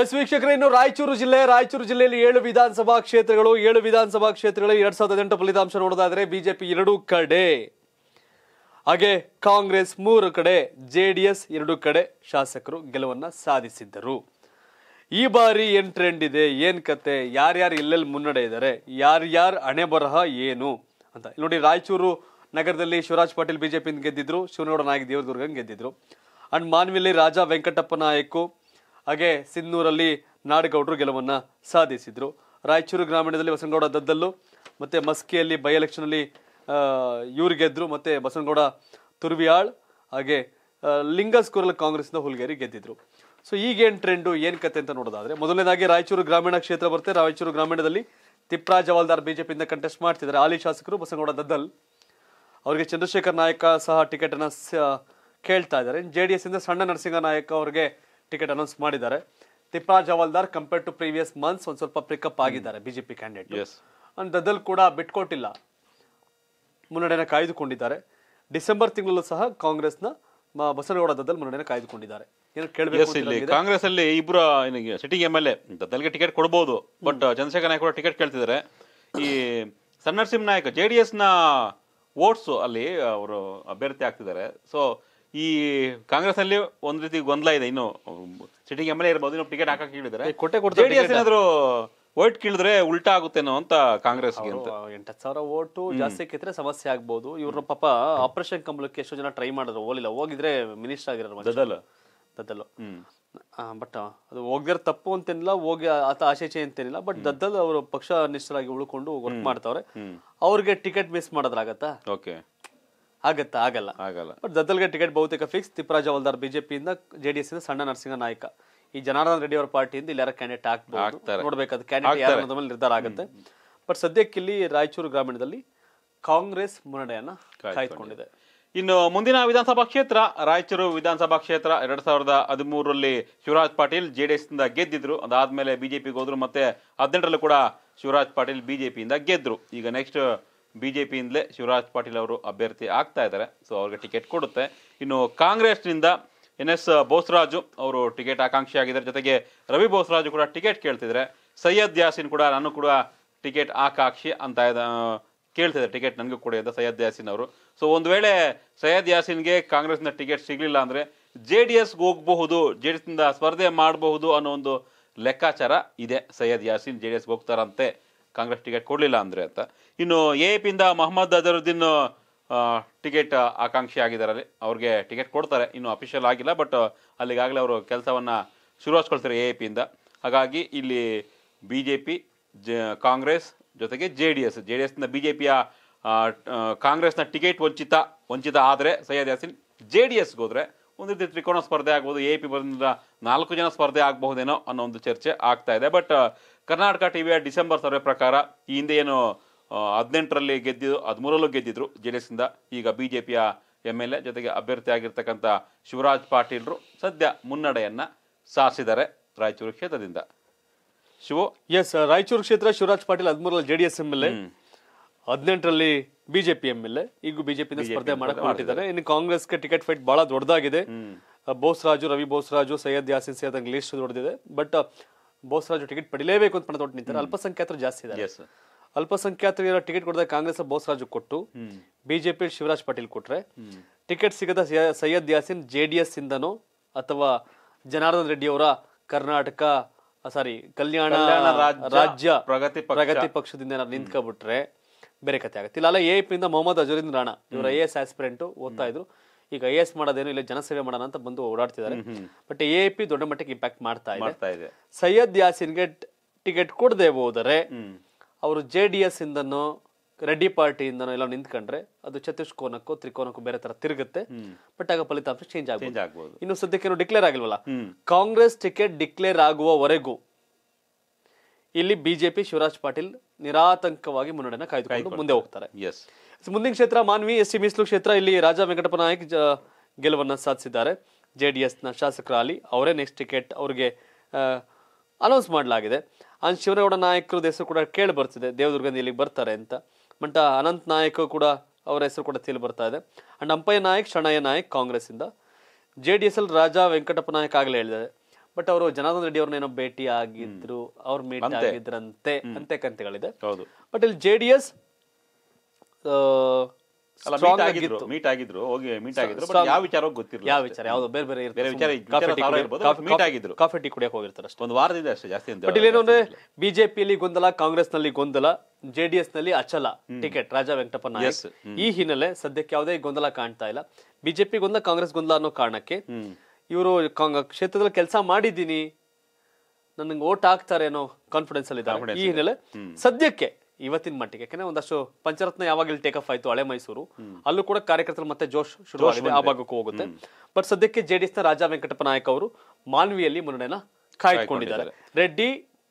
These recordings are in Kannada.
ಎಸ್ ವೀಕ್ಷಕರೇ ಇನ್ನು ರಾಯಚೂರು ಜಿಲ್ಲೆ ರಾಯಚೂರು ಜಿಲ್ಲೆಯಲ್ಲಿ ಏಳು ವಿಧಾನಸಭಾ ಕ್ಷೇತ್ರಗಳು ಏಳು ವಿಧಾನಸಭಾ ಕ್ಷೇತ್ರಗಳಲ್ಲಿ ಎರಡ್ ಸಾವಿರದ ಹದಿನೆಂಟು ಫಲಿತಾಂಶ ನೋಡೋದಾದ್ರೆ ಬಿಜೆಪಿ ಎರಡು ಕಡೆ ಹಾಗೆ ಕಾಂಗ್ರೆಸ್ ಮೂರು ಕಡೆ ಜೆ ಡಿ ಎಸ್ ಎರಡು ಕಡೆ ಶಾಸಕರು ಗೆಲುವನ್ನು ಸಾಧಿಸಿದ್ದರು ಈ ಬಾರಿ ಏನು ಟ್ರೆಂಡ್ ಇದೆ ಏನು ಕತೆ ಯಾರ್ಯಾರು ಎಲ್ಲೆಲ್ಲಿ ಮುನ್ನಡೆ ಇದ್ದಾರೆ ಯಾರ್ಯಾರು ಹಣೆ ಬರಹ ಏನು ಅಂತ ನೋಡಿ ರಾಯಚೂರು ನಗರದಲ್ಲಿ ಶಿವರಾಜ್ ಪಾಟೀಲ್ ಬಿಜೆಪಿಯಿಂದ ಗೆದ್ದಿದ್ರು ಶಿವನಗೌಡ ನಾಯಕ್ ದೇವದುರ್ಗನ್ ಗೆದ್ದಿದ್ರು ಅಂಡ್ ಮಾನ್ವಿಲಿ ರಾಜಾ ವೆಂಕಟಪ್ಪ ನಾಯಕು ಹಾಗೆ ಸಿನ್ನೂರಲ್ಲಿ ನಾಡಗೌಡರು ಗೆಲುವನ್ನು ಸಾಧಿಸಿದರು ರಾಯಚೂರು ಗ್ರಾಮೀಣದಲ್ಲಿ ಬಸನಗೌಡ ದದ್ದಲ್ಲು ಮತ್ತು ಮಸ್ಕಿಯಲ್ಲಿ ಬೈ ಎಲೆಕ್ಷನಲ್ಲಿ ಇವ್ರು ಗೆದ್ದರು ಮತ್ತು ಬಸನಗೌಡ ತುರ್ವಿಯಾಳ್ ಹಾಗೆ ಲಿಂಗಸ್ಕೂರಲ್ಲಿ ಕಾಂಗ್ರೆಸ್ನ ಹುಲ್ಗೇರಿ ಗೆದ್ದಿದ್ರು ಸೊ ಈಗೇನು ಟ್ರೆಂಡು ಏನು ಕತೆ ಅಂತ ನೋಡೋದಾದರೆ ಮೊದಲನೇದಾಗಿ ರಾಯಚೂರು ಗ್ರಾಮೀಣ ಕ್ಷೇತ್ರ ಬರುತ್ತೆ ರಾಯಚೂರು ಗ್ರಾಮೀಣದಲ್ಲಿ ತಿಪ್ರಾ ಜವಾಲ್ದಾರ್ ಬಿ ಜೆ ಪಿಯಿಂದ ಕಂಟೆಸ್ಟ್ ಮಾಡ್ತಿದ್ದಾರೆ ಹಾಲಿ ಶಾಸಕರು ಬಸನಗೌಡ ದದ್ದಲ್ ಅವರಿಗೆ ಚಂದ್ರಶೇಖರ್ ನಾಯಕ ಸಹ ಟಿಕೆಟನ್ನು ಕೇಳ್ತಾ ಇದ್ದಾರೆ ಜೆ ಡಿ ಎಸ್ಸಿಂದ ಸಣ್ಣ ನರಸಿಂಹ ನಾಯಕ್ ಅವರಿಗೆ ಟಿಕೆಟ್ ಅನೌನ್ಸ್ ಮಾಡಿದ್ದಾರೆ ತಿಪ್ಪಾ ಜವಾಲ್ದಾರ್ ಕಂಪೇರ್ ಟು ಪ್ರೀವಿಯಸ್ ಮಂತ್ಸ್ ಒಂದು ಸ್ವಲ್ಪ ಪಿಕಪ್ ಆಗಿದ್ದಾರೆ ಬಿಜೆಪಿ ಕ್ಯಾಂಡಿಡೇಟ್ ದದಲ್ ಕೂಡ ಬಿಟ್ಕೊಟ್ಟಿಲ್ಲ ಮುನ್ನಡೆಯನ್ನು ಕಾಯ್ದುಕೊಂಡಿದ್ದಾರೆ ಡಿಸೆಂಬರ್ ತಿಂಗಳಲ್ಲೂ ಸಹ ಕಾಂಗ್ರೆಸ್ನ ಬಸನಗೌಡ ದದಲ್ ಮುನ್ನಡೆಯನ್ನು ಕಾಯ್ದುಕೊಂಡಿದ್ದಾರೆ ಕಾಂಗ್ರೆಸ್ ಅಲ್ಲಿ ಇಬ್ಬರ ಸಿಟಿ ಎಮ್ ಎಲ್ ಎ ದದಲ್ಗೆ ಟಿಕೆಟ್ ಕೊಡಬಹುದು ಬಟ್ ಚಂದ್ರಶೇಖರ್ ನಾಯಕ್ ಕೂಡ ಟಿಕೆಟ್ ಕೇಳ್ತಿದ್ದಾರೆ ಈ ಸಣ್ಣ ನಾಯಕ್ ಜೆ ಡಿ ಎಸ್ನ ವೋಟ್ಸು ಅಲ್ಲಿ ಅವರು ಅಭ್ಯರ್ಥಿ ಆಗ್ತಿದ್ದಾರೆ ಸೊ ಈ ಕಾಂಗ್ರೆಸ್ ಅಲ್ಲಿ ಒಂದ್ ರೀತಿ ಗೊಂದಲ ಇದೆ ಇನ್ನು ಸಿಟಿಂಗ್ ಎಮ್ ಎಲ್ ಎ ಇರ್ಬೋದು ಇನ್ನು ಟಿಕೆಟ್ ಹಾಕಕ್ಕೆ ಹೇಳಿದ್ರೆ ಕೊಟ್ಟೆ ಕೊಡ್ತಾರೆ ಜೆಡಿಎಸ್ ಏನಾದ್ರು ವೋಟ್ ಕೇಳಿದ್ರೆ ಉಲ್ಟಾ ಆಗುತ್ತೇನೋ ಅಂತ ಕಾಂಗ್ರೆಸ್ಗೆ ಅಂತ ಎಂಟತ್ತು ಸಾವಿರ ವೋಟು ಜಾಸ್ತಿ ಕಿತ್ತರೆ ಸಮಸ್ಯೆ ಆಗ್ಬೋದು ಇವ್ರ ಪಾಪ ಆಪರೇಷನ್ ಕಂಬಳಕ್ಕೆ ಎಷ್ಟೋ ಜನ ಟ್ರೈ ಮಾಡಿದ್ರು ಓಲಿಲ್ಲ ಹೋಗಿದ್ರೆ ಮಿನಿಸ್ಟರ್ ಆಗಿರಲ್ಲ ದದಲ್ ದದಲ್ ಬಟ್ ಅದು ಹೋಗಿದ್ರೆ ತಪ್ಪು ಅಂತೇನಿಲ್ಲ ಹೋಗಿ ಆತ ಆಶೇಚೆ ಅಂತೇನಿಲ್ಲ ಬಟ್ ದದ್ದಲ್ ಅವರು ಪಕ್ಷ ನಿಷ್ಠರಾಗಿ ಉಳ್ಕೊಂಡು ವರ್ಕ್ ಮಾಡ್ತಾವ್ರೆ ಅವ್ರಿಗೆ ಟಿಕೆಟ್ ಮಿಸ್ ಮಾಡೋದ್ರಾಗತ್ತಾ ಓಕೆ ಆಗತ್ತ ಆಗಲ್ಲ ಆಗಲ್ಲ ಬಟ್ ದದ್ದಲ್ಗೆ ಟಿಕೆಟ್ ಬಹುತೇಕ ಫಿಕ್ಸ್ ತಿಪ್ಪರಾಜ ವಲ್ದಾರ್ ಬಿಜೆಪಿಯಿಂದ ಜೆಡಿಎಸ್ ಇಂದ ಸಣ್ಣ ನರಸಿಂಹ ನಾಯಕ ಈ ಜನಾರ್ದನ್ ರೆಡ್ಡಿ ಅವರ ಪಾರ್ಟಿಯಿಂದ ಇಲ್ಲಿ ಯಾರ ಕ್ಯಾಂಡಿಡೇಟ್ ಆಗ್ಬೋದು ನೋಡ್ಬೇಕಾದ ಕ್ಯಾಂಡಿಡೇಟ್ ಯಾರು ಅನ್ನೋದ್ರ ಮೇಲೆ ನಿರ್ಧಾರ ಆಗುತ್ತೆ ಬಟ್ ಸದ್ಯಕ್ಕೆ ಇಲ್ಲಿ ರಾಯಚೂರು ಗ್ರಾಮೀಣದಲ್ಲಿ ಕಾಂಗ್ರೆಸ್ ಮುನ್ನಡೆಯನ್ನ ಕಾಯ್ದುಕೊಂಡಿದೆ ಇನ್ನು ಮುಂದಿನ ವಿಧಾನಸಭಾ ಕ್ಷೇತ್ರ ರಾಯಚೂರು ವಿಧಾನಸಭಾ ಕ್ಷೇತ್ರ ಎರಡ್ ಸಾವಿರದ ಹದಿಮೂರರಲ್ಲಿ ಶಿವರಾಜ್ ಪಾಟೀಲ್ ಜೆಡಿಎಸ್ ಇಂದ ಗೆದ್ದಿದ್ರು ಅದಾದ್ಮೇಲೆ ಬಿಜೆಪಿಗೆ ಹೋದ್ರು ಮತ್ತೆ ಹದಿನೆಂಟರಲ್ಲೂ ಕೂಡ ಶಿವರಾಜ್ ಪಾಟೀಲ್ ಬಿಜೆಪಿಯಿಂದ ಗೆದ್ರು ಈಗ ನೆಕ್ಸ್ಟ್ ಬಿ ಜೆ ಪಿಯಿಂದಲೇ ಶಿವರಾಜ್ ಪಾಟೀಲ್ ಅವರು ಅಭ್ಯರ್ಥಿ ಆಗ್ತಾ ಇದ್ದಾರೆ ಸೊ ಅವ್ರಿಗೆ ಟಿಕೆಟ್ ಕೊಡುತ್ತೆ ಇನ್ನು ಕಾಂಗ್ರೆಸ್ನಿಂದ ಎನ್ ಎಸ್ ಬೋಸರಾಜು ಅವರು ಟಿಕೆಟ್ ಆಕಾಂಕ್ಷಿ ಆಗಿದ್ದಾರೆ ಜೊತೆಗೆ ರವಿ ಬೋಸರಾಜು ಕೂಡ ಟಿಕೆಟ್ ಕೇಳ್ತಿದ್ದಾರೆ ಸೈಯದ್ ಯಾಸಿನ್ ಕೂಡ ನಾನು ಕೂಡ ಟಿಕೆಟ್ ಆಕಾಂಕ್ಷಿ ಅಂತ ಕೇಳ್ತಿದ್ದಾರೆ ಟಿಕೆಟ್ ನನಗೂ ಕೂಡ ಅಂತ ಸೈಯದ್ ಯಾಸಿನ್ ಅವರು ಸೊ ಒಂದು ವೇಳೆ ಸೈಯದ್ ಯಾಸಿನ್ಗೆ ಕಾಂಗ್ರೆಸ್ನ ಟಿಕೆಟ್ ಸಿಗಲಿಲ್ಲ ಅಂದರೆ ಜೆ ಡಿ ಎಸ್ಗೆ ಹೋಗಬಹುದು ಜೆ ಡಿ ಎಸ್ನಿಂದ ಸ್ಪರ್ಧೆ ಮಾಡಬಹುದು ಅನ್ನೋ ಒಂದು ಲೆಕ್ಕಾಚಾರ ಇದೆ ಸೈಯದ್ ಯಾಸಿನ್ ಜೆ ಡಿ ಎಸ್ಗೆ ಹೋಗ್ತಾರಂತೆ ಕಾಂಗ್ರೆಸ್ ಟಿಕೆಟ್ ಕೊಡಲಿಲ್ಲ ಅಂದರೆ ಅಂತ ಇನ್ನು ಎ ಪಿಯಿಂದ ಮೊಹಮ್ಮದ್ ಅಜರುದ್ದೀನ್ ಟಿಕೆಟ್ ಆಕಾಂಕ್ಷಿ ಆಗಿದ್ದಾರೆ ಅವ್ರಿಗೆ ಟಿಕೆಟ್ ಕೊಡ್ತಾರೆ ಇನ್ನು ಅಫಿಷಿಯಲ್ ಆಗಿಲ್ಲ ಬಟ್ ಅಲ್ಲಿಗಾಗಲೇ ಅವರು ಕೆಲಸವನ್ನು ಶುರುವಾಸ್ಕೊಳ್ತಾರೆ ಎ ಪಿಯಿಂದ ಹಾಗಾಗಿ ಇಲ್ಲಿ ಬಿ ಜೆ ಪಿ ಜ ಕಾಂಗ್ರೆಸ್ ಜೊತೆಗೆ ಜೆ ಡಿ ಎಸ್ ಜೆ ಡಿ ಎಸ್ನಿಂದ ಬಿ ಜೆ ಪಿಯ ಕಾಂಗ್ರೆಸ್ನ ಟಿಕೆಟ್ ವಂಚಿತ ವಂಚಿತ ಆದರೆ ಸೈಯದ್ ಯಾಸಿನ್ ಜೆ ಡಿ ಎಸ್ಗೆ ಹೋದರೆ ಒಂದು ರೀತಿ ತ್ರಿಕೋನ ಸ್ಪರ್ಧೆ ಆಗ್ಬೋದು ಎ ಪಿ ಬಂದ ನಾಲ್ಕು ಜನ ಸ್ಪರ್ಧೆ ಆಗಬಹುದೇನೋ ಅನ್ನೋ ಒಂದು ಚರ್ಚೆ ಆಗ್ತಾ ಇದೆ ಬಟ್ ಕರ್ನಾಟಕ ಟಿವಿಯ ಡಿಸೆಂಬರ್ ಸರ್ವೆ ಪ್ರಕಾರ ಈ ಹಿಂದೆ ಏನು ಹದಿನೆಂಟರಲ್ಲಿ ಗೆದ್ದಿದ್ದು ಹದಿಮೂರಲ್ಲೂ ಗೆದ್ದಿದ್ರು ಜೆ ಡಿ ಈಗ ಬಿ ಜೆ ಪಿಯ ಎಮ್ ಎಲ್ ಎ ಜೊತೆಗೆ ಅಭ್ಯರ್ಥಿ ಆಗಿರ್ತಕ್ಕಂಥ ಶಿವರಾಜ್ ಪಾಟೀಲ್ರು ಸದ್ಯ ಮುನ್ನಡೆಯನ್ನು ಸಾರಿಸಿದ್ದಾರೆ ರಾಯಚೂರು ಕ್ಷೇತ್ರದಿಂದ ಶಿವ ಎಸ್ ರಾಯಚೂರು ಕ್ಷೇತ್ರ ಶಿವರಾಜ್ ಪಾಟೀಲ್ ಹದಿಮೂರಲ್ಲಿ J D S M L A ಹದಿನೆಂಟರಲ್ಲಿ ಬಿಜೆಪಿ ಎಮ್ ಎಲ್ ಎ ಈಗ ಬಿಜೆಪಿಯಿಂದ ಸ್ಪರ್ಧೆ ಮಾಡಕ್ ಮಾಡಿದ್ದಾರೆ ಇನ್ನು ಕಾಂಗ್ರೆಸ್ಗೆ ಟಿಕೆಟ್ ಫೈಟ್ ಬಹಳ ದೊಡ್ಡದಾಗಿದೆ ಬೋಸ್ರಾಜು ರವಿ ಬೋಸ್ರಾಜು ಸೈಯದ್ ಯಾಸಿನ್ ಸೈಯದ್ ಲಿಸ್ಟ್ ದೊಡ್ಡದಿದೆ ಬಟ್ ಬೋಸರಾಜು ಟಿಕೆಟ್ ಪಡಿಲೇಬೇಕು ಅಂತ ಪಣತೊಟ್ಟು ನಿಂತಾರೆ ಅಲ್ಪಸಂಖ್ಯಾತರು ಜಾಸ್ತಿ ಇದ್ದಾರೆ ಅಲ್ಪಸಂಖ್ಯಾತರಿಗೆ ಟಿಕೆಟ್ ಕೊಡದೆ ಕಾಂಗ್ರೆಸ್ ಬೋಸರಾಜು ಕೊಟ್ಟು ಬಿಜೆಪಿ ಶಿವರಾಜ್ ಪಾಟೀಲ್ ಕೊಟ್ರೆ ಟಿಕೆಟ್ ಸಿಗದ Syed Yasin J D S ಇಂದನೋ ಅಥವಾ ಜನಾರ್ದನ್ ರೆಡ್ಡಿ ಅವರ ಕರ್ನಾಟಕ ಸಾರಿ ಕಲ್ಯಾಣ ರಾಜ್ಯ ಪ್ರಗತಿ ಪ್ರಗತಿ ಪಕ್ಷದಿಂದ ನಿಂತ್ಕೊಬಿಟ್ರೆ ಬೇರೆ ಕತೆ ಆಗುತ್ತೆ ಇಲ್ಲ ಎ ಪಿ ಇಂದ ಮೊಹಮ್ಮದ್ ಅಜರುದ್ದೀನ್ ರಾಣಾ ಇವರ ಎ ಎಸ್ ಆಸ್ಪಿರೆಂಟ್ ಓದ್ತಾ ಇದ್ರು ಈಗ ಐ ಎಸ್ ಮಾಡೋದೇನು ಇಲ್ಲ ಜನಸೇವೆ ಮಾಡೋಣ ಅಂತ ಬಂದು ಓಡಾಡ್ತಿದ್ದಾರೆ ಬಟ್ ಎ ಪಿ ದೊಡ್ಡ ಮಟ್ಟಕ್ಕೆ ಇಂಪ್ಯಾಕ್ಟ್ ಮಾಡ್ತಾ ಇದೆ ಸೈಯದ್ ಯಾಸಿನ್ಗೆ ಟಿಕೆಟ್ ಕೊಡದೆ ಹೋದರೆ ಅವರು ಜೆ ಡಿ ಎಸ್ ಇಂದನೋ ರೆಡ್ಡಿ ಪಾರ್ಟಿಯಿಂದನೋ ಎಲ್ಲ ನಿಂತ್ಕೊಂಡ್ರೆ ಅದು ಚತುಷ್ಕೋನಕ್ಕೋ ತ್ರಿಕೋನಕ್ಕೂ ಬೇರೆ ತರ ತಿರುಗುತ್ತೆ ಬಟ್ ಆಗ ಫಲಿತಾಂಶ ಚೇಂಜ್ ಆಗಬಹುದು ಇನ್ನು ಸದ್ಯಕ್ಕೆ ಡಿಕ್ಲೇರ್ ಆಗಿಲ್ವಲ್ಲ ಕಾಂಗ್ರೆಸ್ ಟಿಕೆಟ್ ಡಿಕ್ಲೇರ್ ಆಗುವವರೆಗೂ ಇಲ್ಲಿ ಬಿಜೆಪಿ ಶಿವರಾಜ್ ಪಾಟೀಲ್ ನಿರಾತಂಕವಾಗಿ ಮುನ್ನಡೆಯನ್ನು ಕಾಯ್ದುಕೊಂಡು ಮುಂದೆ ಹೋಗ್ತಾರೆ ಎಸ್ ಮುಂದಿನ ಕ್ಷೇತ್ರ ಮಾನ್ವಿ ಎಸ್ ಸಿ ಮೀಸಲು ಕ್ಷೇತ್ರ ಇಲ್ಲಿ ರಾಜಾ ವೆಂಕಟಪ್ಪ ನಾಯಕ್ ಗೆಲುವನ್ನ ಸಾಧಿಸಿದ್ದಾರೆ ಜೆ ಡಿ ಎಸ್ನ ಶಾಸಕರ ಅಲಿ ಅವರೇ ನೆಕ್ಸ್ಟ್ ಟಿಕೆಟ್ ಅವರಿಗೆ ಅನೌನ್ಸ್ ಮಾಡಲಾಗಿದೆ ಅಂದ್ ಶಿವನಗೌಡ ನಾಯಕರು ಹೆಸರು ಕೂಡ ಕೇಳಿ ಬರ್ತಿದೆ ದೇವದುರ್ಗದಿಂದ ಇಲ್ಲಿಗೆ ಬರ್ತಾರೆ ಅಂತ ಮಂಟ ಅನಂತ್ ನಾಯಕ್ ಕೂಡ ಅವರ ಹೆಸರು ಕೂಡ ತಿಳಿ ಬರ್ತಾ ಇದೆ and Ampayya Nayak Shanayya Nayak Congress J D S ಅಲ್ಲಿ ರಾಜಾ ವೆಂಕಟಪ್ಪ ನಾಯಕ್ ಆಗಲೇ ಹೇಳಿದ್ದಾರೆ ಬಟ್ ಅವರು ಜನಾರ್ದನ್ ರೆಡ್ಡಿ ಅವ್ರನ್ನೇನೋ ಭೇಟಿ ಆಗಿದ್ರು ಅವ್ರ ಮೀಟ್ ಆಗಿದ್ರಂತೆ ಅಂತೆ ಕಂತೆಗಳಿದೆ ಹೌದು ಬಟ್ ಇಲ್ಲಿ ಜೆ ಡಿ ಎಸ್ ಮೀಟ್ ಆಗಿದ್ರು ಹೋಗಿ ಮೀಟ್ ಆಗಿದ್ರು ಬಟ್ ಯಾವ ವಿಚಾರ ಗೊತ್ತಿರಲಿಲ್ಲ ಯಾವ ವಿಚಾರ ಯಾವ್ದು ಬೇರೆ ಬೇರೆ ಬೇರೆ ವಿಚಾರ ಕಾಫಿ ಮೀಟ್ ಆಗಿದ್ರು ಕಾಫಿ ಟೀ ಕುಡಿಯಕ್ಕೆ ಹೋಗಿರ್ತಾರೆ ಅಷ್ಟೇ ಒಂದು ವಾರದಿಂದ ಅಷ್ಟೇ ಜಾಸ್ತಿ ಅಂತ ಬಟ್ ಇಲ್ಲೇನು ಅಂದ್ರೆ ಬಿಜೆಪಿಯಲ್ಲಿ ಗೊಂದಲ ಕಾಂಗ್ರೆಸ್ ನಲ್ಲಿ ಗೊಂದಲ ಜೆಡಿಎಸ್ ನಲ್ಲಿ ಅಚಲ ಟಿಕೆಟ್ ರಾಜಾ ವೆಂಕಟಪ್ಪ ನಾಯಕ್ ಈ ಹಿನ್ನೆಲೆ ಸದ್ಯಕ್ಕೆ ಯಾವುದೇ ಗೊಂದಲ ಕಾಣ್ತಾ ಇಲ್ಲ ಬಿಜೆಪಿ ಗೊಂದಲ ಕಾಂಗ್ರೆಸ್ ಗೊಂದಲ ಅನ್ನೋ ಕಾರಣಕ್ಕೆ ಇವರು ಕ್ಷೇತ್ರದಲ್ಲಿ ಕೆಲಸ ಮಾಡಿದ್ದೀನಿ ನನಗೆ ಓಟ್ ಹಾಕ್ತಾರೇನೋ ಕಾನ್ಫಿಡೆನ್ಸ್ ಅಲ್ಲಿ ಈ ಹಿನ್ನೆಲೆ ಸದ್ಯಕ್ಕೆ ಇವತ್ತಿನ ಮಟ್ಟಿಗೆ ಯಾಕಂದ್ರೆ ಒಂದಷ್ಟು ಪಂಚರತ್ನ ಯಾವಾಗ ಟೇಕ್ ಅಪ್ ಆಯ್ತು ಹಳೆ ಮೈಸೂರು ಅಲ್ಲೂ ಕೂಡ ಕಾರ್ಯಕರ್ತರು ಮತ್ತೆ ಜೋಶ್ ಶುರು ಆಗಿದೆ ಆ ಭಾಗಕ್ಕೂ ಹೋಗುತ್ತೆ ಬಟ್ ಸದ್ಯಕ್ಕೆ ಜೆಡಿಎಸ್ ನ ರಾಜ ವೆಂಕಟಪ್ಪ ನಾಯಕ್ ಅವರು ಮಾನ್ವಿಯಲ್ಲಿ ಮುನ್ನಡೆಯನ್ನ ಕಾಯ್ದುಕೊಂಡಿದ್ದಾರೆ ರೆಡ್ಡಿ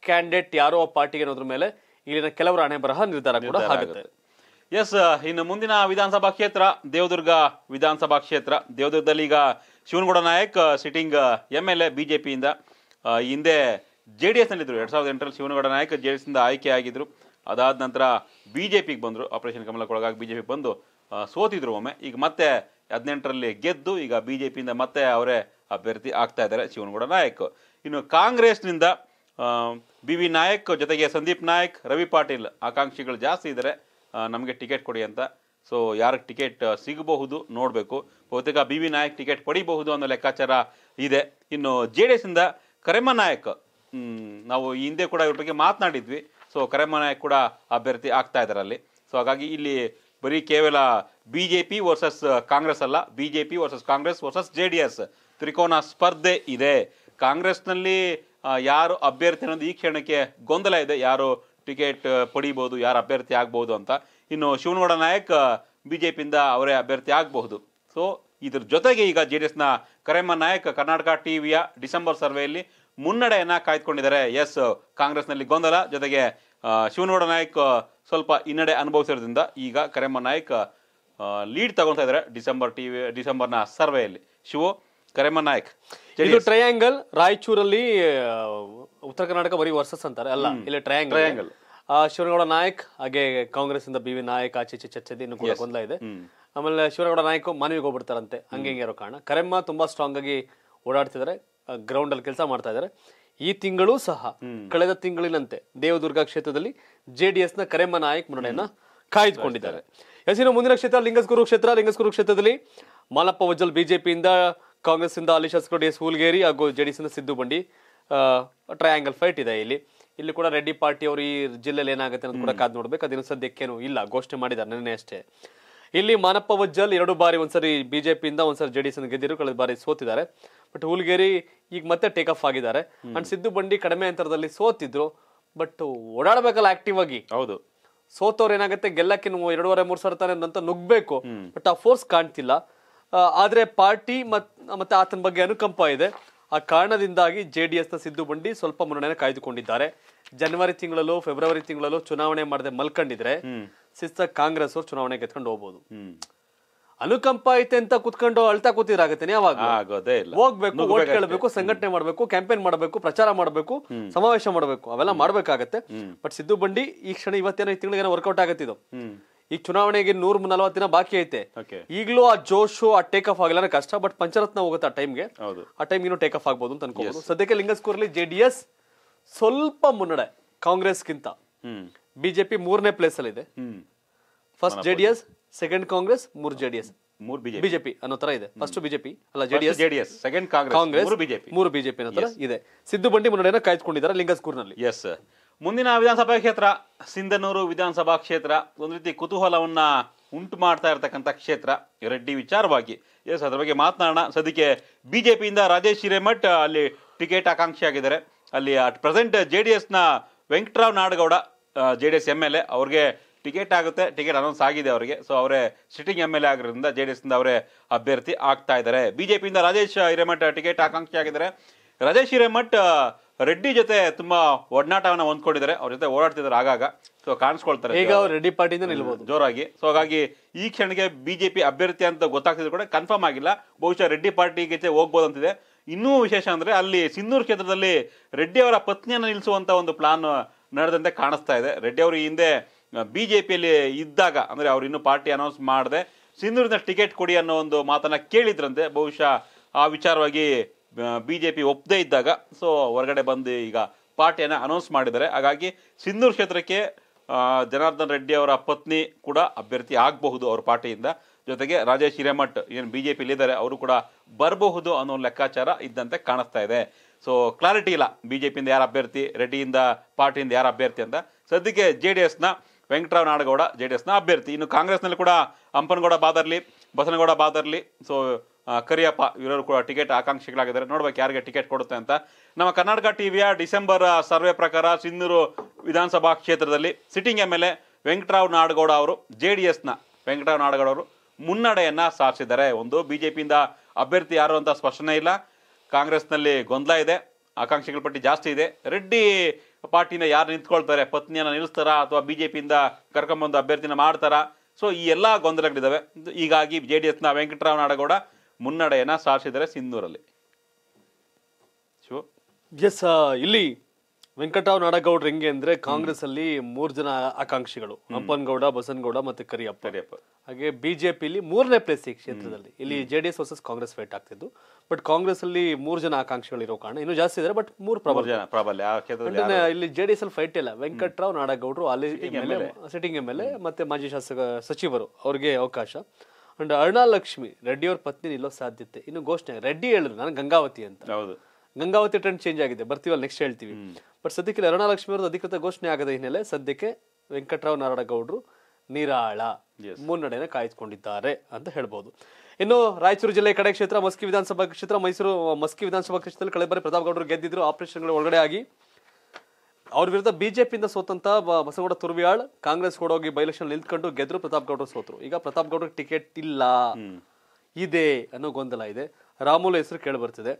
ಕ್ಯಾಂಡಿಡೇಟ್ ಯಾರೋ ಪಾರ್ಟಿಗೆ ಅನ್ನೋದ್ರ ಮೇಲೆ ಇಲ್ಲಿನ ಕೆಲವರು ಹಣೆ ಬರಹ ನಿರ್ಧಾರ ಕೂಡ ಆಗುತ್ತೆ ಎಸ್ ಇನ್ನು ಮುಂದಿನ ವಿಧಾನಸಭಾ ಕ್ಷೇತ್ರ ದೇವದುರ್ಗ ವಿಧಾನಸಭಾ ಕ್ಷೇತ್ರ ದೇವದುರ್ಗದಲ್ಲಿ ಈಗ Shivanagouda Nayak sitting M L A ಬಿ ಜೆ ಪಿಯಿಂದ ಹಿಂದೆ ಜೆ ಡಿ ಇದ್ದರು ಎರಡು ಸಾವಿರದ ಎಂಟರಲ್ಲಿ ಶಿವನಗೌಡ ನಾಯಕ್ ಜೆ ಡಿ ಎಸ್ನಿಂದ ಆಯ್ಕೆ ಆಗಿದ್ದರು ಅದಾದ ನಂತರ ಬಿ ಜೆ ಪಿಗೆ ಬಂದರು ಆಪರೇಷನ್ ಕಮಲಕ್ಕೊಳಗಾಗಿ ಬಿ ಜೆ ಪಿ ಬಂದು ಸೋತಿದ್ರು ಒಮ್ಮೆ ಈಗ ಮತ್ತೆ ಹದಿನೆಂಟರಲ್ಲಿ ಗೆದ್ದು ಈಗ ಬಿ ಜೆ ಪಿಯಿಂದ ಮತ್ತೆ ಅವರೇ ಅಭ್ಯರ್ಥಿ ಆಗ್ತಾ ಇದ್ದಾರೆ ಶಿವನಗೌಡ ನಾಯಕ್ ಇನ್ನು ಕಾಂಗ್ರೆಸ್ನಿಂದ ಬಿ ವಿ ನಾಯಕ್ ಜೊತೆಗೆ ಸಂದೀಪ್ ನಾಯಕ್ ರವಿ ಪಾಟೀಲ್ ಆಕಾಂಕ್ಷಿಗಳು ಜಾಸ್ತಿ ಇದ್ದಾರೆ ನಮಗೆ ಟಿಕೆಟ್ ಕೊಡಿ ಅಂತ ಸೊ ಯಾರಿಗೆ ಟಿಕೆಟ್ ಸಿಗಬಹುದು ನೋಡಬೇಕು ಬಹುತೇಕ ಬಿ ವಿ ನಾಯಕ್ ಟಿಕೆಟ್ ಪಡಿಬಹುದು ಅನ್ನೋ ಲೆಕ್ಕಾಚಾರ ಇದೆ ಇನ್ನು ಜೆ ಡಿ ಎಸ್ ಇಂದ ಕರೆಮ್ಮ ನಾಯಕ್ ನಾವು ಈ ಹಿಂದೆ ಕೂಡ ಇವ್ರ ಬಗ್ಗೆ ಮಾತನಾಡಿದ್ವಿ ಸೊ ಕರೆಮ್ಮ ನಾಯಕ್ ಕೂಡ ಅಭ್ಯರ್ಥಿ ಆಗ್ತಾ ಇದ್ದಾರೆ ಅಲ್ಲಿ ಸೊ ಹಾಗಾಗಿ ಇಲ್ಲಿ ಬರೀ ಕೇವಲ B J P versus Congress ಅಲ್ಲ B J P versus Congress versus J D S ತ್ರಿಕೋನ ಸ್ಪರ್ಧೆ ಇದೆ ಕಾಂಗ್ರೆಸ್ನಲ್ಲಿ ಯಾರು ಅಭ್ಯರ್ಥಿ ಅನ್ನೋದು ಈ ಕ್ಷಣಕ್ಕೆ ಗೊಂದಲ ಇದೆ ಯಾರು ಟಿಕೆಟ್ ಪಡಿಬೋದು ಯಾರು ಅಭ್ಯರ್ಥಿ ಆಗ್ಬೋದು ಅಂತ ಇನ್ನು ಶಿವನಗೌಡ ನಾಯಕ್ ಬಿ ಜೆ ಪಿಯಿಂದ ಅವರೇ ಅಭ್ಯರ್ಥಿ ಆಗಬಹುದು ಸೊ ಇದ್ರ ಜೊತೆಗೆ ಈಗ ಜೆ ಡಿ ಎಸ್ನ ಕರೆಮ್ಮ ನಾಯಕ್ ಕರ್ನಾಟಕ ಟಿ ವಿಯ ಡಿಸೆಂಬರ್ ಸರ್ವೆಯಲ್ಲಿ ಮುನ್ನಡೆಯನ್ನು ಕಾಯ್ದುಕೊಂಡಿದ್ದಾರೆ ಎಸ್ ಕಾಂಗ್ರೆಸ್ನಲ್ಲಿ ಗೊಂದಲ ಜೊತೆಗೆ ಶಿವನಗೌಡ ನಾಯಕ್ ಸ್ವಲ್ಪ ಹಿನ್ನಡೆ ಅನುಭವಿಸಿರೋದ್ರಿಂದ ಈಗ ಕರೆಮ್ಮ ನಾಯಕ್ ಲೀಡ್ ತಗೊಳ್ತಾ ಇದ್ದಾರೆ ಡಿಸೆಂಬರ್ ಟಿ ವಿ ಡಿಸೆಂಬರ್ನ ಸರ್ವೆಯಲ್ಲಿ ಶಿವ ಕರೇಮ ನಾಯಕ್ ಇದು ಟ್ರಯಾಂಗಲ್ ರಾಯಚೂರಲ್ಲಿ ಉತ್ತರ ಕರ್ನಾಟಕ ಬರೀ ವರ್ಸಸ್ ಅಂತಾರೆ ಅಲ್ಲ ಇಲ್ಲಿ ಟ್ರಯಾಂಗಲ್ ಟ್ರಯಾಂಗಲ್ ಶಿವನಗೌಡ ನಾಯಕ್ ಹಾಗೆ ಕಾಂಗ್ರೆಸ್ ಇಂದ ಬಿ ವಿ ನಾಯಕ್ ಆಚೆ ಚಚ್ಚದಿ ಇನ್ನು ಕೂಡ ಗೊಂದಲ ಇದೆ ಆಮೇಲೆ ಶಿವನಗೌಡ ನಾಯಕ್ ಮನವಿಗೆ ಹೋಗ್ಬಿಡ್ತಾರಂತೆ ಹಂಗೆ ಹಿಂಗೆ ಇರೋ ಕಾರಣ ಕರೆಮ್ಮ ತುಂಬಾ ಸ್ಟ್ರಾಂಗ್ ಆಗಿ ಓಡಾಡ್ತಿದ್ದಾರೆ ಗ್ರೌಂಡ್ ಅಲ್ಲಿ ಕೆಲಸ ಮಾಡ್ತಾ ಇದ್ದಾರೆ ಈ ತಿಂಗಳು ಸಹ ಕಳೆದ ತಿಂಗಳಿನಂತೆ ದೇವದುರ್ಗ ಕ್ಷೇತ್ರದಲ್ಲಿ ಜೆ ಡಿ ಎಸ್ ನ ಕರೆಮ್ಮ ನಾಯಕ್ ಮುನ್ನಡೆಯನ್ನ ಕಾಯ್ದುಕೊಂಡಿದ್ದಾರೆ ಹೆಸರಿನ ಮುಂದಿನ ಕ್ಷೇತ್ರ ಲಿಂಗಸ್ಗುರು ಕ್ಷೇತ್ರ ಲಿಂಗಸ್ಗುರು ಕ್ಷೇತ್ರದಲ್ಲಿ ಮಾಲಪ್ಪ ವಜ್ಜಲ್ ಬಿಜೆಪಿಯಿಂದ ಕಾಂಗ್ರೆಸ್ ಇಂದ ಡಿ ಎಸ್ ಹುಲ್ಗೇರಿ ಹಾಗೂ ಜೆಡಿಎಸ್ ಇಂದ ಸಿದ್ದು ಬಂಡಿ ಟ್ರಯಾಂಗಲ್ ಫೈಟ್ ಇದೆ ಇಲ್ಲಿ ಇಲ್ಲಿ ಕೂಡ ರೆಡ್ಡಿ ಪಾರ್ಟಿ ಅವರು ಈ ಜಿಲ್ಲೆಯಲ್ಲಿ ಏನಾಗುತ್ತೆ ಅನ್ನೋದು ಕೂಡ ಕಾದ್ ನೋಡ್ಬೇಕು ಅದಿನ ಸದ್ಯಕ್ಕೇನು ಇಲ್ಲ ಘೋಷಣೆ ಮಾಡಿದ್ದಾರೆ ನಿನ್ನೆ ಅಷ್ಟೇ ಇಲ್ಲಿ ಮಾನಪ್ಪ ವಜ್ಜಲ್ ಎರಡು ಬಾರಿ ಒಂದ್ಸರಿ ಬಿಜೆಪಿಯಿಂದ ಒಂದ್ಸರಿ ಜೆಡಿಎಸ್ ಗೆದ್ದಿರು ಕಳೆದ ಬಾರಿ ಸೋತಿದ್ದಾರೆ ಬಟ್ ಹುಲ್ಗೇರಿ ಈಗ ಮತ್ತೆ ಟೇಕ್ ಆಫ್ ಆಗಿದ್ದಾರೆ ಅಂಡ್ ಸಿದ್ದು ಬಂಡಿ ಕಡಿಮೆ ಅಂತರದಲ್ಲಿ ಸೋತಿದ್ರು ಬಟ್ ಓಡಾಡಬೇಕಲ್ಲ ಆಕ್ಟಿವ್ ಆಗಿ ಹೌದು ಸೋತವ್ರು ಏನಾಗುತ್ತೆ ಗೆಲ್ಲಕ್ಕೆ ನೀವು ಎರಡೂವರೆ ಮೂರು ಸಾವಿರ ತಾನೆ ಅಂತ ನುಗ್ಬೇಕು ಬಟ್ ಆ ಫೋರ್ಸ್ ಕಾಣ್ತಿಲ್ಲ ಆದ್ರೆ ಪಾರ್ಟಿ ಮತ್ತೆ ಆತನ ಬಗ್ಗೆ ಅನುಕಂಪ ಇದೆ ಆ ಕಾರಣದಿಂದಾಗಿ ಜೆ ಡಿ ಎಸ್ನ ಸಿದ್ದು ಬಂಡಿ ಸ್ವಲ್ಪ ಮುನ್ನಡೆಯನ್ನು ಕಾಯ್ದುಕೊಂಡಿದ್ದಾರೆ ಜನವರಿ ತಿಂಗಳಲ್ಲೂ ಫೆಬ್ರವರಿ ತಿಂಗಳಲ್ಲೂ ಚುನಾವಣೆ ಮಾಡದೆ ಮಲ್ಕೊಂಡಿದ್ರೆ ಸಿಸ್ತ ಕಾಂಗ್ರೆಸ್ ಅವ್ರು ಚುನಾವಣೆ ಎತ್ಕೊಂಡು ಹೋಗ್ಬೋದು ಅನುಕಂಪ ಐತೆ ಅಂತ ಕುತ್ಕೊಂಡು ಅಳ್ತಾ ಕೂತಿರಾಗತ್ತೆ ಯಾವಾಗ ಹೋಗ್ಬೇಕು ಕೇಳಬೇಕು ಸಂಘಟನೆ ಮಾಡಬೇಕು ಕ್ಯಾಂಪೇನ್ ಮಾಡಬೇಕು ಪ್ರಚಾರ ಮಾಡಬೇಕು ಸಮಾವೇಶ ಮಾಡಬೇಕು ಅವೆಲ್ಲ ಮಾಡ್ಬೇಕಾಗತ್ತೆ ಬಟ್ ಸಿದ್ದು ಬಂಡಿ ಈ ಕ್ಷಣ ಇವತ್ತೇನೋ ಈ ತಿಂಗಳಿಗೆ ವರ್ಕೌಟ್ ಆಗತ್ತಿದ್ದು ಈಗ ಚುನಾವಣೆಗೆ ನೂರ ನಲವತ್ತು ದಿನ ಬಾಕಿ ಐತೆ ಈಗಲೂ ಆ ಜೋಶು ಆ ಟೇಕ್ ಆಫ್ ಆಗಿಲ್ಲ ಕಷ್ಟ ಬಟ್ ಪಂಚರತ್ನ ಹೋಗುತ್ತೆ ಆ ಟೈಮ್ಗೆ ಆ ಟೈಮ್ ಇನ್ನೂ ಟೇಕ್ ಆಫ್ ಆಗ್ಬೋದು ಅಂತ ಅನ್ಕೋಬಹುದು ಸದ್ಯಕ್ಕೆ ಲಿಂಗಸ್ಕೂರಲ್ಲಿ ಜೆ ಡಿ ಎಸ್ ಸ್ವಲ್ಪ ಮುನ್ನಡೆ ಕಾಂಗ್ರೆಸ್ ಗಿಂತ ಬಿಜೆಪಿ ಮೂರನೇ ಪ್ಲೇಸ್ ಅಲ್ಲಿ ಇದೆ ಫಸ್ಟ್ ಜೆಡಿಎಸ್ ಸೆಕೆಂಡ್ ಕಾಂಗ್ರೆಸ್ ಮೂರ್ ಜೆಡಿಎಸ್ ಎಸ್ ಬಿಜೆಪಿ ಅನ್ನೋ ತರ ಇದೆ ಫಸ್ಟ್ ಬಿಜೆಪಿ ಅಲ್ಲ ಜೆಡಿಎಸ್ ಜೆಡಿಎಸ್ ಸೆಕೆಂಡ್ ಕಾಂಗ್ರೆಸ್ ಕಾಂಗ್ರೆಸ್ ಮೂರು ಬಿಜೆಪಿ ಅನ್ನೋ ತರ ಇದೆ ಸಿದ್ದು ಬಂಡಿ ಮುನ್ನಡೆಯನ್ನು ಕಾಯ್ದುಕೊಂಡಿದ್ದಾರೆ ಲಿಂಗಸ್ಕೂರ್ನಲ್ಲಿ ಎಸ್ ಮುಂದಿನ ವಿಧಾನಸಭಾ ಕ್ಷೇತ್ರ ಸಿಂಧನೂರು ವಿಧಾನಸಭಾ ಕ್ಷೇತ್ರ ಒಂದು ರೀತಿ ಕುತೂಹಲವನ್ನ ಉಂಟು ಮಾಡ್ತಾ ಇರತಕ್ಕಂಥ ಕ್ಷೇತ್ರ ರೆಡ್ಡಿ ವಿಚಾರವಾಗಿ ಎಸ್ ಅದ್ರ ಬಗ್ಗೆ ಮಾತನಾಡೋಣ ಸದ್ಯಕ್ಕೆ ಪಿಯಿಂದ ರಾಜೇಶ್ ಹಿರೇಮಠ್ ಅಲ್ಲಿ ಟಿಕೆಟ್ ಆಕಾಂಕ್ಷಿಯಾಗಿದ್ದಾರೆ ಅಲ್ಲಿ ಅಟ್ ಪ್ರೆಸೆಂಟ್ ಜೆ ಡಿ ಎಸ್ನ Venkatrao Nadagouda J D S M L A ಅವ್ರಿಗೆ ಟಿಕೆಟ್ ಆಗುತ್ತೆ ಟಿಕೆಟ್ ಅನೌನ್ಸ್ ಆಗಿದೆ ಅವರಿಗೆ ಸೊ ಅವರೇ ಸಿಟ್ಟಿಂಗ್ ಎಮ್ ಎಲ್ ಎ ಆಗಿರೋದ್ರಿಂದ ಜೆ ಡಿ ಇಂದ ಅವರೇ ಅಭ್ಯರ್ಥಿ ಆಗ್ತಾ ಇದ್ದಾರೆ ಪಿಯಿಂದ ರಾಜೇಶ್ ಹಿರೇಮಠ ಟಿಕೆಟ್ ಆಕಾಂಕ್ಷಿ ಆಗಿದ್ದಾರೆ ರಾಜೇಶ್ ಹಿರೇಮಠ ರೆಡ್ಡಿ ಜೊತೆ ತುಂಬಾ ಒಡನಾಟವನ್ನ ಹೊಂದ್ಕೊಂಡಿದ್ದಾರೆ ಅವ್ರ ಜೊತೆ ಓಡಾಡ್ತಿದ್ದಾರೆ ಆಗಾಗ ಸೊ ಕಾಣಿಸ್ಕೊಳ್ತಾರೆ ಈಗ ಅವ್ರು ರೆಡ್ಡಿ ಪಾರ್ಟಿಯಿಂದ ನಿಲ್ಬಹುದು ಜೋರಾಗಿ ಸೊ ಹಾಗಾಗಿ ಈ ಕ್ಷಣಕ್ಕೆ ಬಿಜೆಪಿ ಅಭ್ಯರ್ಥಿ ಅಂತ ಗೊತ್ತಾಗ್ತಿದ್ರು ಕೂಡ ಕನ್ಫರ್ಮ್ ಆಗಿಲ್ಲ ಬಹುಶಃ ರೆಡ್ಡಿ ಪಾರ್ಟಿ ಜೊತೆ ಅಂತಿದೆ ಇನ್ನೂ ವಿಶೇಷ ಅಂದ್ರೆ ಅಲ್ಲಿ ಸಿಂಧೂರು ಕ್ಷೇತ್ರದಲ್ಲಿ ರೆಡ್ಡಿ ಅವರ ಪತ್ನಿಯನ್ನು ನಿಲ್ಲಿಸುವಂತ ಒಂದು ಪ್ಲಾನ್ ನಡೆದಂತೆ ಕಾಣಿಸ್ತಾ ಇದೆ ರೆಡ್ಡಿ ಅವರು ಈ ಹಿಂದೆ ಬಿಜೆಪಿಯಲ್ಲಿ ಇದ್ದಾಗ ಅಂದ್ರೆ ಅವ್ರು ಇನ್ನೂ ಪಾರ್ಟಿ ಅನೌನ್ಸ್ ಮಾಡದೆ ಸಿಂಧೂರಿಂದ ಟಿಕೆಟ್ ಕೊಡಿ ಅನ್ನೋ ಒಂದು ಮಾತನ್ನ ಕೇಳಿದ್ರಂತೆ ಬಹುಶಃ ಆ ವಿಚಾರವಾಗಿ ಬಿ ಜೆ ಪಿ ಒಪ್ಪದೇ ಇದ್ದಾಗ ಸೊ ಹೊರಗಡೆ ಬಂದು ಈಗ ಪಾರ್ಟಿಯನ್ನು ಅನೌನ್ಸ್ ಮಾಡಿದ್ದಾರೆ ಹಾಗಾಗಿ ಸಿಂಧೂರು ಕ್ಷೇತ್ರಕ್ಕೆ ಜನಾರ್ದನ್ ರೆಡ್ಡಿ ಅವರ ಪತ್ನಿ ಕೂಡ ಅಭ್ಯರ್ಥಿ ಆಗಬಹುದು ಅವ್ರ ಪಾರ್ಟಿಯಿಂದ ಜೊತೆಗೆ ರಾಜೇಶ್ ಹಿರೇಮಠ್ ಏನು ಬಿ ಜೆ ಇದ್ದಾರೆ ಅವರು ಕೂಡ ಬರಬಹುದು ಅನ್ನೋ ಲೆಕ್ಕಾಚಾರ ಇದ್ದಂತೆ ಕಾಣಿಸ್ತಾ ಇದೆ ಸೊ ಕ್ಲಾರಿಟಿ ಇಲ್ಲ ಬಿ ಜೆ ಪಿಯಿಂದ ಯಾರು ಅಭ್ಯರ್ಥಿ ರೆಡ್ಡಿಯಿಂದ ಪಾರ್ಟಿಯಿಂದ ಯಾರು ಅಭ್ಯರ್ಥಿ ಅಂತ ಸದ್ಯಕ್ಕೆ ಜೆ ಡಿ ಎಸ್ನ ವೆಂಕಟರಾವ್ ನಾಡಗೌಡ ಜೆ ಡಿ ಎಸ್ನ ಅಭ್ಯರ್ಥಿ ಇನ್ನು ಕಾಂಗ್ರೆಸ್ನಲ್ಲಿ ಕೂಡ ಹಂಪನಗೌಡ ಬಾದರ್ಲಿ ಬಸನಗೌಡ ಬಾದರ್ಲಿ ಸೊ ಕರಿಯಪ್ಪ ಇವರು ಕೂಡ ಟಿಕೆಟ್ ಆಕಾಂಕ್ಷಿಗಳಾಗಿದ್ದಾರೆ ನೋಡ್ಬೇಕು ಯಾರಿಗೆ ಟಿಕೆಟ್ ಕೊಡುತ್ತೆ ಅಂತ ನಮ್ಮ ಕರ್ನಾಟಕ ಟಿವಿಯ ಡಿಸೆಂಬರ್ ಸರ್ವೆ ಪ್ರಕಾರ ಸಿಂಧೂರು ವಿಧಾನಸಭಾ ಕ್ಷೇತ್ರದಲ್ಲಿ sitting M L A Venkatrao Nadagouda ಅವರು ಜೆ ಡಿ ಎಸ್ನ ವೆಂಕಟರಾವ್ ನಾಡಗೌಡ ಅವರು ಮುನ್ನಡೆಯನ್ನು ಸಾಧಿಸಿದ್ದಾರೆ ಒಂದು ಬಿ ಜೆ ಪಿಯಿಂದ ಅಭ್ಯರ್ಥಿ ಯಾರು ಅಂತ ಸ್ಪಷ್ಟನೆ ಇಲ್ಲ ಕಾಂಗ್ರೆಸ್ನಲ್ಲಿ ಗೊಂದಲ ಇದೆ ಆಕಾಂಕ್ಷಿಗಳ ಪಟ್ಟಿ ಜಾಸ್ತಿ ಇದೆ ರೆಡ್ಡಿ ಪಾರ್ಟಿನ ಯಾರು ನಿಂತ್ಕೊಳ್ತಾರೆ ಪತ್ನಿಯನ್ನು ನಿಲ್ಲಿಸ್ತಾರಾ ಅಥವಾ ಬಿ ಜೆ ಪಿಯಿಂದ ಕರ್ಕೊಂಬಂದು ಅಭ್ಯರ್ಥಿನ ಮಾಡ್ತಾರಾ ಸೊ ಈ ಎಲ್ಲ ಗೊಂದಲಗಳಿದ್ದಾವೆ ಹೀಗಾಗಿ ಜೆ ಡಿ ಎಸ್ನ ವೆಂಕಟರಾವ್ ನಾಡಗೌಡ ಮುನ್ನಡೆಯನ್ನ ಸಾರಿಸಿದರೆ ಸಿಂಧೂರಲ್ಲಿ ಎಸ್ ಇಲ್ಲಿ ವೆಂಕಟರಾವ್ ನಾಡಗೌಡ್ರು ಹೆಂಗೆ ಅಂದ್ರೆ ಕಾಂಗ್ರೆಸ್ ಅಲ್ಲಿ ಮೂರ್ ಜನ ಆಕಾಂಕ್ಷಿಗಳು ಅಪ್ಪನ್ಗೌಡ ಬಸನ್ಗೌಡ ಮತ್ತೆ ಕರಿಯಪ್ಪ ಕರಿಯಪ್ಪ ಹಾಗೆ ಇಲ್ಲಿ ಮೂರನೇ ಪ್ಲೇಸ್ ಈ ಕ್ಷೇತ್ರದಲ್ಲಿ ಇಲ್ಲಿ ಜೆಡಿಎಸ್ ವರ್ಸಸ್ ಕಾಂಗ್ರೆಸ್ ಫೈಟ್ ಆಗ್ತಿದ್ದು ಬಟ್ ಕಾಂಗ್ರೆಸ್ ಅಲ್ಲಿ ಮೂರ್ ಜನ ಆಕಾಂಕ್ಷಿಗಳು ಇರೋ ಕಾರಣ ಇನ್ನು ಜಾಸ್ತಿ ಇದಾರೆ ಬಟ್ ಮೂರು ಪ್ರಬಲ ಪ್ರಾಬಲ್ಯ ಇಲ್ಲಿ ಜೆಡಿಎಸ್ ಅಲ್ಲಿ ಫೈಟ್ ಇಲ್ಲ ವೆಂಕಟರಾವ್ ನಾಡಗೌಡರು ಅಲ್ಲಿ ಸಿಟ್ಟಿಂಗ್ ಎಂ ಎಲ್ ಎ ಮತ್ತೆ ಮಾಜಿ ಶಾಸಕ ಸಚಿವರು ಅವ್ರಿಗೆ ಅವಕಾಶ ಅಂಡ್ ಅರುಣಾಲಕ್ಷ್ಮಿ ರೆಡ್ಡಿಯವ್ರ ಪತ್ನಿ ನಿಲ್ಲೋ ಸಾಧ್ಯತೆ ಇನ್ನು ಘೋಷಣೆ ರೆಡ್ಡಿ ಹೇಳಿದ್ರು ನಾನು ಗಂಗಾವತಿ ಅಂತ ಹೌದು ಗಂಗಾವತಿ ಟ್ರೆಂಡ್ ಚೇಂಜ್ ಆಗಿದೆ ಬರ್ತೀವಲ್ಲ ನೆಕ್ಸ್ಟ್ ಹೇಳ್ತೀವಿ ಬಟ್ ಸದ್ಯಕ್ಕೆ ಲಕ್ಷ್ಮಿ ಅವ್ರದ್ದು ಅಧಿಕೃತ ಘೋಷಣೆ ಆಗದ ಹಿನ್ನೆಲೆ ಸದ್ಯಕ್ಕೆ ವೆಂಕಟರಾವ್ ನಾರಾಯಣಗೌಡರು ನಿರಾಳ ಮುನ್ನಡೆಯನ್ನು ಕಾಯ್ದುಕೊಂಡಿದ್ದಾರೆ ಅಂತ ಹೇಳ್ಬೋದು ಇನ್ನು ರಾಯಚೂರು ಜಿಲ್ಲೆ ಕಡೆ ಕ್ಷೇತ್ರ ಮಸ್ಕಿ ವಿಧಾನಸಭಾ ಕ್ಷೇತ್ರ ಮೈಸೂರು ಮಸ್ಕಿ ವಿಧಾನಸಭಾ ಕ್ಷೇತ್ರದಲ್ಲಿ ಕಳೆಬರಿ ಪ್ರತಾಪ್ ಗೌಡರು ಗೆದ್ದಿದ್ರು ಆಪರೇಷನ್ಗಳು ಒಳಗಡೆ ಆಗಿ ಅವ್ರ ವಿರುದ್ಧ ಬಿಜೆಪಿಯಿಂದ ಸೋತಂತ ಬಸಗೌಡ ತುರ್ವಿಯಾಳ್ ಕಾಂಗ್ರೆಸ್ ಹೋಗಿ ಬೈಲೆಕ್ಷನ್ ನಿಂತ್ಕೊಂಡು ಗೆದ್ರು ಪ್ರತಾಪ್ ಗೌಡರು ಸೋತರು ಈಗ ಪ್ರತಾಪ್ ಗೌಡರ್ ಟಿಕೆಟ್ ಇಲ್ಲ ಇದೆ ಅನ್ನೋ ಗೊಂದಲ ಇದೆ ರಾಮುಲು ಹೆಸರು ಕೇಳಿ ಬರ್ತಿದೆ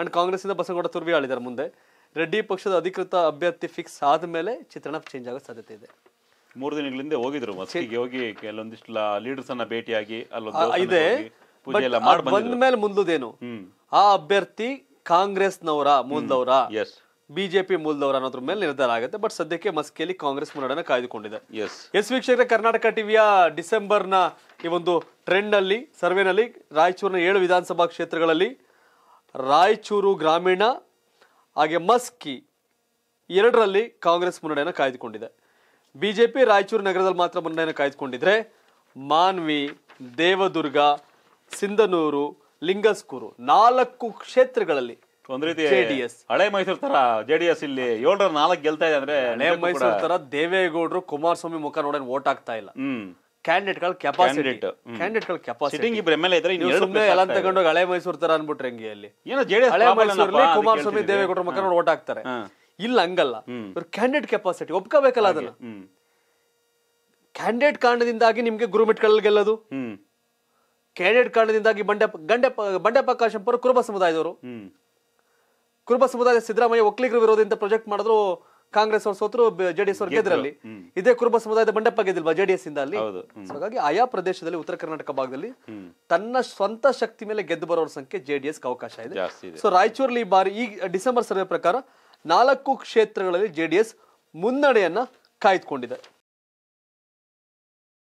ಅಂಡ್ ಕಾಂಗ್ರೆಸ್ ಇಂದ ಬಸಗೌಡ ತುರ್ವಿಯಾಳ್ ಇದರ ಮುಂದೆ ರೆಡ್ಡಿ ಪಕ್ಷದ ಅಧಿಕೃತ ಅಭ್ಯರ್ಥಿ ಫಿಕ್ಸ್ ಆದ ಮೇಲೆ ಚಿತ್ರಣ ಚೇಂಜ್ ಆಗೋ ಸಾಧ್ಯತೆ ಇದೆ ಮೂರು ದಿನಗಳ ಹಿಂದೆ ಹೋಗಿದ್ರು ಮಸ್ಕಿಗೆ ಹೋಗಿ ಕೆಲವೊಂದಿಷ್ಟು ಲೀಡರ್ಸ್ ಅನ್ನ ಭೇಟಿಯಾಗಿ ಇದೆ ಬಂದ್ಮೇಲೆ ಮುಂದುದೇನು ಆ ಅಭ್ಯರ್ಥಿ ಕಾಂಗ್ರೆಸ್ನವರ ಮೂಲದವರ ಬಿಜೆಪಿ ಮೂಲದವರು ಅನ್ನೋದ್ರ ಮೇಲೆ ನಿರ್ಧಾರ ಆಗುತ್ತೆ ಬಟ್ ಸದ್ಯಕ್ಕೆ ಮಸ್ಕಿಯಲ್ಲಿ ಕಾಂಗ್ರೆಸ್ ಮುನ್ನಡೆಯನ್ನು ಕಾಯ್ದುಕೊಂಡಿದೆ ಎಸ್ ವೀಕ್ಷಕರ ಕರ್ನಾಟಕ ಟಿವಿಯ ಡಿಸೆಂಬರ್ನ ಈ ಒಂದು ಟ್ರೆಂಡ್ನಲ್ಲಿ ಸರ್ವೇನಲ್ಲಿ ಸರ್ವೆನಲ್ಲಿ ರಾಯಚೂರಿನ ಏಳು ವಿಧಾನಸಭಾ ಕ್ಷೇತ್ರಗಳಲ್ಲಿ ರಾಯಚೂರು ಗ್ರಾಮೀಣ ಹಾಗೆ ಮಸ್ಕಿ ಎರಡರಲ್ಲಿ ಕಾಂಗ್ರೆಸ್ ಮುನ್ನಡೆಯನ್ನು ಕಾಯ್ದುಕೊಂಡಿದೆ ಬಿಜೆಪಿ ರಾಯಚೂರು ನಗರದಲ್ಲಿ ಮಾತ್ರ ಮುನ್ನಡೆಯನ್ನು ಕಾಯ್ದುಕೊಂಡಿದ್ರೆ ಮಾನ್ವಿ ದೇವದುರ್ಗ ಸಿಂಧನೂರು ಲಿಂಗಸ್ಕೂರು ನಾಲ್ಕು ಕ್ಷೇತ್ರಗಳಲ್ಲಿ ಒಂದ್ ಹಳೆ ಮೈಸೂರು ತರ ಜೆಡಿಎಸ್ ಇಲ್ಲಿ ಏಳರ ನಾಲ್ಕು ಗೆಲ್ತಾ ಇದೆ ಅಂದ್ರೆ ಹಳೆ ಮೈಸೂರು ತರ ದೇವೇಗೌಡರು ಕುಮಾರಸ್ವಾಮಿ ಮುಖ ನೋಡಿ ವೋಟ್ ಆಗ್ತಾ ಇಲ್ಲ ಕ್ಯಾಂಡಿಡೇಟ್ಗಳ ಕೆಪಾಸಿಟಿ ಕ್ಯಾಂಡಿಡೇಟ್ಗಳ ಕೆಪಾಸಿಟಿ ಇಬ್ರು ಎಲ್ ಎ ಇದ್ರೆ ಸುಮ್ಮನೆ ಎಲ್ಲ ತಗೊಂಡೋಗಿ ಹಳೆ ಮೈಸೂರು ತರ ಅನ್ಬಿಟ್ರೆ ಹಂಗೆ ಅಲ್ಲಿ ಏನೋ ಜೆಡಿಎಸ್ ಹಳೆ ಮೈಸೂರಲ್ಲಿ ಕುಮಾರಸ್ವಾಮಿ ದೇವೇಗೌಡರ ಮುಖ ನೋಡ್ ಓಟ್ ಹಾಕ್ತಾರೆ ಇಲ್ಲ ಹಂಗಲ್ಲ ಇವ್ರ ಕ್ಯಾಂಡಿಡೇಟ್ ಕೆಪಾಸಿಟಿ ಒಪ್ಕೋಬೇಕಲ್ಲ ಅದನ್ನ ಕ್ಯಾಂಡಿಡೇಟ್ ಕಾರಣದಿಂದಾಗಿ ನಿಮ್ಗೆ ಕಳ್ಳ ಗೆಲ್ಲದು ಕ್ಯಾಂಡಿಡೇಟ್ ಕಾರಣದಿಂದಾಗಿ ಬಂಡೆ ಗಂಡೆ ಬಂಡೆಪ್ಪ ಕಾಶಂಪುರ ಕುರುಬ ಸಮುದಾಯದವರು ಕುರುಬ ಸಮುದಾಯ ಸಿದ್ದರಾಮಯ್ಯ ಒಕ್ಕಲಿಗರ ವಿರೋಧದಿಂದ ಪ್ರಾಜೆಕ್ಟ್ ಮಾಡಿದ್ರು ಕಾಂಗ್ರೆಸ್ ಅವರ ಸೋತರು ಜೆಡಿಎಸ್ ಅವರು ಗೆದ್ರಲ್ಲಿ ಇದೇ ಕುರುಬ ಸಮುದಾಯದ ಬಂಡಪ್ಪ ಗೆದ್ದಿಲ್ವಾ ಜೆಡಿಎಸ್ ಇಂದ ಅಲ್ಲಿ ಹಾಗಾಗಿ ಆಯಾ ಪ್ರದೇಶದಲ್ಲಿ ಉತ್ತರ ಕರ್ನಾಟಕ ಭಾಗದಲ್ಲಿ ತನ್ನ ಸ್ವಂತ ಶಕ್ತಿ ಮೇಲೆ ಗೆದ್ದು ಬರೋರ ಸಂಖ್ಯೆ ಜೆಡಿಎಸ್ ಅವಕಾಶ ಇದೆ ಸೊ ರಾಯಚೂರಲ್ಲಿ ಈ ಬಾರಿ ಈ ಡಿಸೆಂಬರ್ ಸರ್ವೆ ಪ್ರಕಾರ ನಾಲ್ಕು ಕ್ಷೇತ್ರಗಳಲ್ಲಿ ಜೆಡಿಎಸ್ ಮುನ್ನಡೆಯನ್ನ ಕಾಯ್ದುಕೊಂಡಿದೆ